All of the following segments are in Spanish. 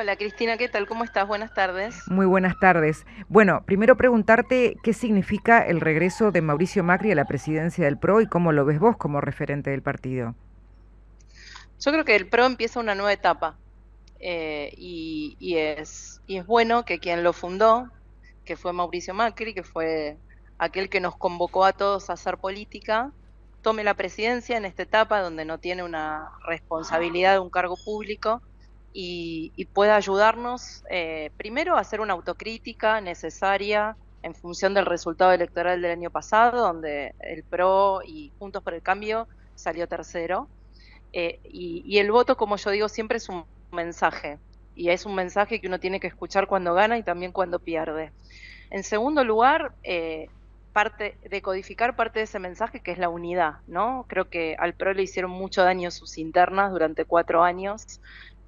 Hola Cristina, ¿qué tal? ¿Cómo estás? Buenas tardes. Muy buenas tardes. Bueno, primero preguntarte qué significa el regreso de Mauricio Macri a la presidencia del PRO y cómo lo ves vos como referente del partido. Yo creo que el PRO empieza una nueva etapa eh, y, y, es, y es bueno que quien lo fundó, que fue Mauricio Macri, que fue aquel que nos convocó a todos a hacer política, tome la presidencia en esta etapa donde no tiene una responsabilidad de un cargo público y, pueda ayudarnos eh, primero a hacer una autocrítica necesaria en función del resultado electoral del año pasado, donde el PRO y Juntos por el Cambio salió tercero. Eh, y, el voto, como yo digo, siempre es un mensaje. Y es un mensaje que uno tiene que escuchar cuando gana y también cuando pierde. En segundo lugar, eh, parte, decodificar parte de ese mensaje que es la unidad, ¿no? Creo que al PRO le hicieron mucho daño sus internas durante cuatro años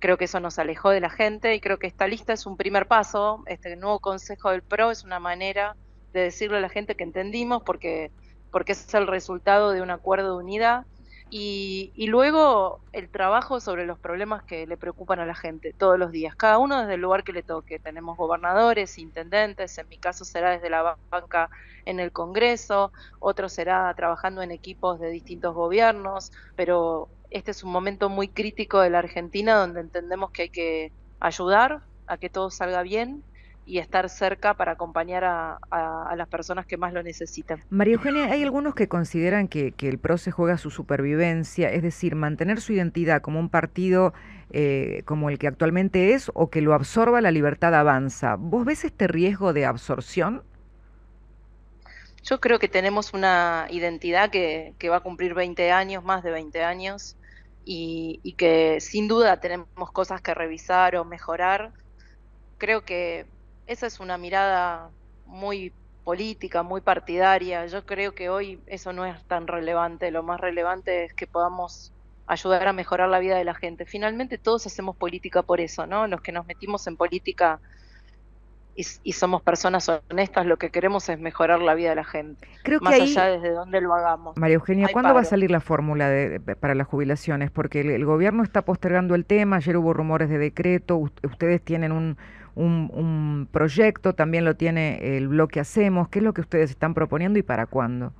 creo que eso nos alejó de la gente y creo que esta lista es un primer paso, este nuevo consejo del PRO es una manera de decirle a la gente que entendimos porque, porque es el resultado de un acuerdo de unidad y, y luego el trabajo sobre los problemas que le preocupan a la gente todos los días, cada uno desde el lugar que le toque. Tenemos gobernadores, intendentes, en mi caso será desde la banca en el Congreso, otro será trabajando en equipos de distintos gobiernos, pero este es un momento muy crítico de la Argentina donde entendemos que hay que ayudar a que todo salga bien y estar cerca para acompañar a, las personas que más lo necesitan. María Eugenia, hay algunos que consideran que, el PRO se juega su supervivencia, es decir, mantener su identidad como un partido eh, como el que actualmente es o que lo absorba la libertad avanza. ¿Vos ves este riesgo de absorción? Yo creo que tenemos una identidad que, que va a cumplir 20 años, más de 20 años, y, que sin duda tenemos cosas que revisar o mejorar. Creo que esa es una mirada muy política, muy partidaria. Yo creo que hoy eso no es tan relevante. Lo más relevante es que podamos ayudar a mejorar la vida de la gente. Finalmente todos hacemos política por eso, ¿no? Los que nos metimos en política y, somos personas honestas, lo que queremos es mejorar la vida de la gente. Creo más que ahí, desde donde lo hagamos. María Eugenia, ¿cuándo va a salir la fórmula para las jubilaciones? Porque el, gobierno está postergando el tema, ayer hubo rumores de decreto, ustedes tienen un, un proyecto, también lo tiene el bloque Hacemos. ¿Qué es lo que ustedes están proponiendo y para cuándo?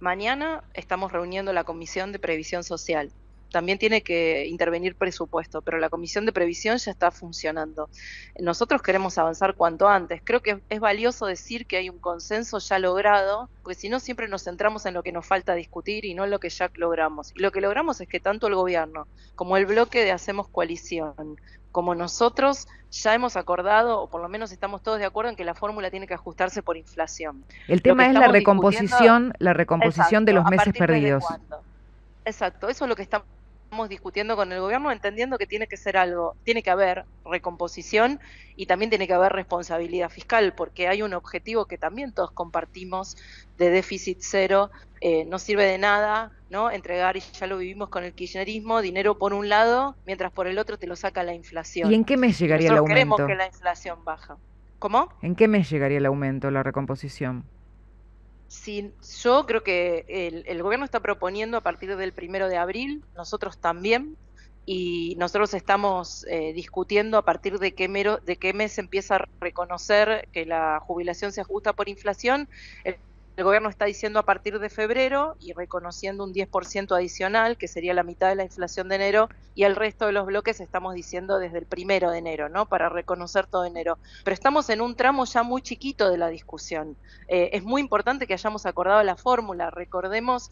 Mañana estamos reuniendo la Comisión de Previsión Social también tiene que intervenir presupuesto, pero la comisión de previsión ya está funcionando. Nosotros queremos avanzar cuanto antes. Creo que es valioso decir que hay un consenso ya logrado, porque si no siempre nos centramos en lo que nos falta discutir y no en lo que ya logramos. Y lo que logramos es que tanto el gobierno como el bloque de Hacemos Coalición, como nosotros ya hemos acordado, o por lo menos estamos todos de acuerdo en que la fórmula tiene que ajustarse por inflación. El tema es la recomposición, la recomposición de los meses perdidos. Exacto, eso es lo que estamos estamos discutiendo con el gobierno, entendiendo que tiene que ser algo, tiene que haber recomposición y también tiene que haber responsabilidad fiscal, porque hay un objetivo que también todos compartimos de déficit cero, eh, no sirve de nada, ¿no? Entregar, y ya lo vivimos con el kirchnerismo, dinero por un lado, mientras por el otro te lo saca la inflación. ¿Y en qué mes llegaría el aumento? Queremos que la inflación baja. ¿Cómo? ¿En qué mes llegaría el aumento, la recomposición? Sí, yo creo que el, gobierno está proponiendo a partir del primero de abril, nosotros también, y nosotros estamos eh, discutiendo a partir de qué, mero, de qué mes empieza a reconocer que la jubilación se ajusta por inflación. El el gobierno está diciendo a partir de febrero y reconociendo un 10% adicional, que sería la mitad de la inflación de enero, y el resto de los bloques estamos diciendo desde el primero de enero, ¿no? Para reconocer todo enero. Pero estamos en un tramo ya muy chiquito de la discusión. Eh, es muy importante que hayamos acordado la fórmula. Recordemos.